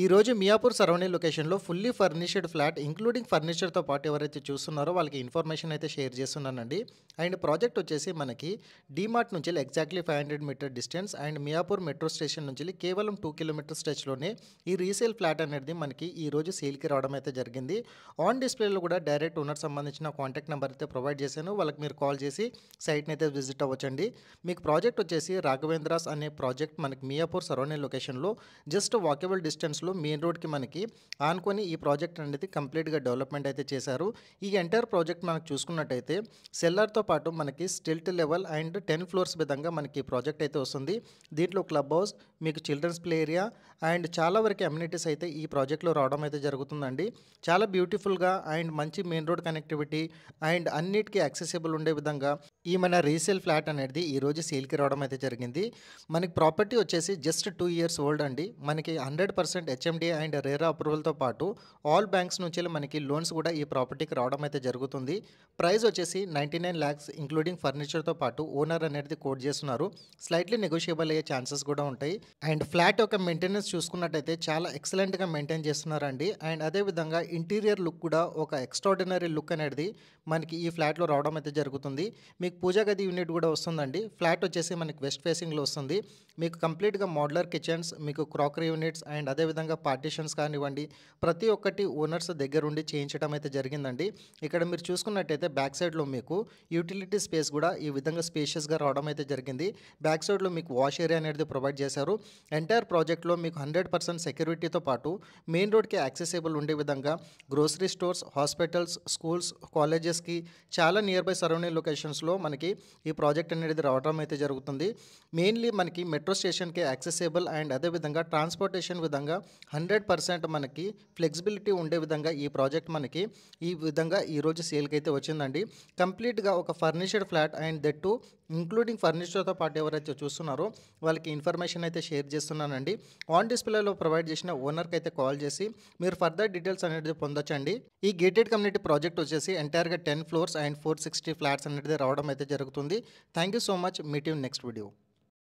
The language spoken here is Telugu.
ఈరోజు మియాపూర్ సరౌండింగ్ లొకేషన్లో ఫుల్లీ ఫర్నిష్డ్ ఫ్లాట్ ఇంక్లూడింగ్ ఫర్నిచర్తో పాటు ఎవరైతే చూస్తున్నారో వాళ్ళకి ఇన్ఫర్మేషన్ అయితే షేర్ చేస్తున్నానండి అండ్ ప్రాజెక్ట్ వచ్చేసి మనకి డీమార్ట్ నుంచి exactly five hundred metre distance and Miyapur metro station నుంచి కేవలం టూ కిలోమీటర్ స్టేజ్లోనే ఈ రీసేల్ ఫ్లాట్ అనేది మనకి ఈరోజు సేల్కి రావడం అయితే జరిగింది ఆన్ డిస్ప్లేలో కూడా డైరెక్ట్ ఓనర్ సంబంధించిన కాంటాక్ట్ నెంబర్ అయితే ప్రొవైడ్ చేశాను వాళ్ళకి మీరు కాల్ చేసి సైట్ని అయితే విజిట్ అవ్వచ్చండి మీకు ప్రాజెక్ట్ వచ్చేసి రాఘవేంద్రాస్ అనే ప్రాజెక్ట్ మనకి మియాపూర్ సరౌండింగ్ లొకేషన్లో జస్ట్ వాకేబుల్ డిస్టెన్స్లో ఏరియాలో మెయిన్ రోడ్కి మనకి ఆనుకొని ఈ ప్రాజెక్ట్ అనేది కంప్లీట్గా డెవలప్మెంట్ అయితే చేశారు ఈ ఎంటైర్ ప్రాజెక్ట్ మనకు చూసుకున్నట్టయితే సెల్లర్తో పాటు మనకి stilt level and ten floors విధంగా మనకి ప్రాజెక్ట్ అయితే వస్తుంది దీంట్లో క్లబ్ హౌస్ మీకు చిల్డ్రన్స్ ప్లే ఏరియా అండ్ చాలా వరకు అమ్యూనిటీస్ అయితే ఈ ప్రాజెక్ట్లో రావడం అయితే జరుగుతుందండి చాలా బ్యూటిఫుల్గా అండ్ మంచి మెయిన్ రోడ్ కనెక్టివిటీ అండ్ అన్నిటికీ యాక్సెసిబుల్ ఉండే విధంగా ఈ మన రీసేల్ ఫ్లాట్ అనేది ఈరోజు సేల్కి రావడం అయితే జరిగింది మనకి ప్రాపర్టీ వచ్చేసి జస్ట్ టూ ఇయర్స్ ఓల్డ్ అండి మనకి hundred percent and HMDA and RERA అప్రూవల్తో పాటు ఆల్ బ్యాంక్స్ నుంచి మనకి లోన్స్ కూడా ఈ ప్రాపర్టీకి రావడం అయితే జరుగుతుంది ప్రైస్ వచ్చేసి నైంటీ నైన్ ల్యాక్స్ ఇంక్లూడింగ్ ఫర్నిచర్తో పాటు ఓనర్ అనేది కోట్ చేస్తున్నారు స్లైట్లీ నెగోషియబుల్ అయ్యే ఛాన్సెస్ కూడా ఉంటాయి అండ్ ఫ్లాట్ యొక్క మెయింటెనెన్స్ చూసుకున్నట్టయితే చాలా ఎక్సలెంట్గా మెయింటైన్ చేస్తున్నారండి అండ్ అదేవిధంగా ఇంటీరియర్ లుక్ కూడా ఒక ఎక్స్ట్రాడినరీ లుక్ అనేది మనకి ఈ ఫ్లాట్లో రావడం అయితే జరుగుతుంది మీకు పూజా గది యూనిట్ కూడా వస్తుందండి ఫ్లాట్ వచ్చేసి మనకి వెస్ట్ ఫేసింగ్లో వస్తుంది మీకు కంప్లీట్గా మోడ్లర్ కిచెన్స్ మీకు క్రాకరీ యూనిట్స్ అండ్ అదేవిధంగా అదేవిధంగా పార్టీషన్స్ కానివ్వండి ప్రతి ఒక్కటి ఓనర్స్ దగ్గర ఉండి చేయించడం అయితే జరిగిందండి ఇక్కడ మీరు చూసుకున్నట్టయితే బ్యాక్ సైడ్లో మీకు యూటిలిటీ స్పేస్ కూడా ఈ విధంగా స్పేషియస్గా రావడం అయితే జరిగింది బ్యాక్ సైడ్లో మీకు వాష్ ఏరియా అనేది ప్రొవైడ్ చేశారు ఎంటైర్ ప్రాజెక్ట్లో మీకు హండ్రెడ్ పర్సెంట్ సెక్యూరిటీతో పాటు మెయిన్ రోడ్కి యాక్సెసిబుల్ ఉండే విధంగా గ్రోసరీ స్టోర్స్ హాస్పిటల్స్ స్కూల్స్ కాలేజెస్కి చాలా నియర్ బై సరౌండింగ్ లొకేషన్స్లో మనకి ఈ ప్రాజెక్ట్ అనేది రావడం అయితే జరుగుతుంది మెయిన్లీ మనకి మెట్రో స్టేషన్కి యాక్సెసిబుల్ అండ్ అదేవిధంగా ట్రాన్స్పోర్టేషన్ విధంగా హండ్రెడ్ పర్సెంట్ మనకి ఫ్లెక్సిబిలిటీ ఉండే విధంగా ఈ ప్రాజెక్ట్ మనకి ఈ విధంగా ఈరోజు సేల్కి అయితే వచ్చిందండి కంప్లీట్గా ఒక furnished flat and that to including ఫర్నిచర్తో పాటు ఎవరైతే చూస్తున్నారో వాళ్ళకి ఇన్ఫర్మేషన్ అయితే షేర్ చేస్తున్నానండి ఆన్ డిస్ప్లేలో ప్రొవైడ్ చేసిన ఓనర్కి అయితే కాల్ చేసి మీరు ఫర్దర్ డీటెయిల్స్ అనేది పొందొచ్చండి ఈ గేటెడ్ కమ్యూనిటీ ప్రాజెక్ట్ వచ్చేసి ఎంటైర్గా ten floors and four sixty flats అనేది రావడం అయితే జరుగుతుంది thank you so much meet next video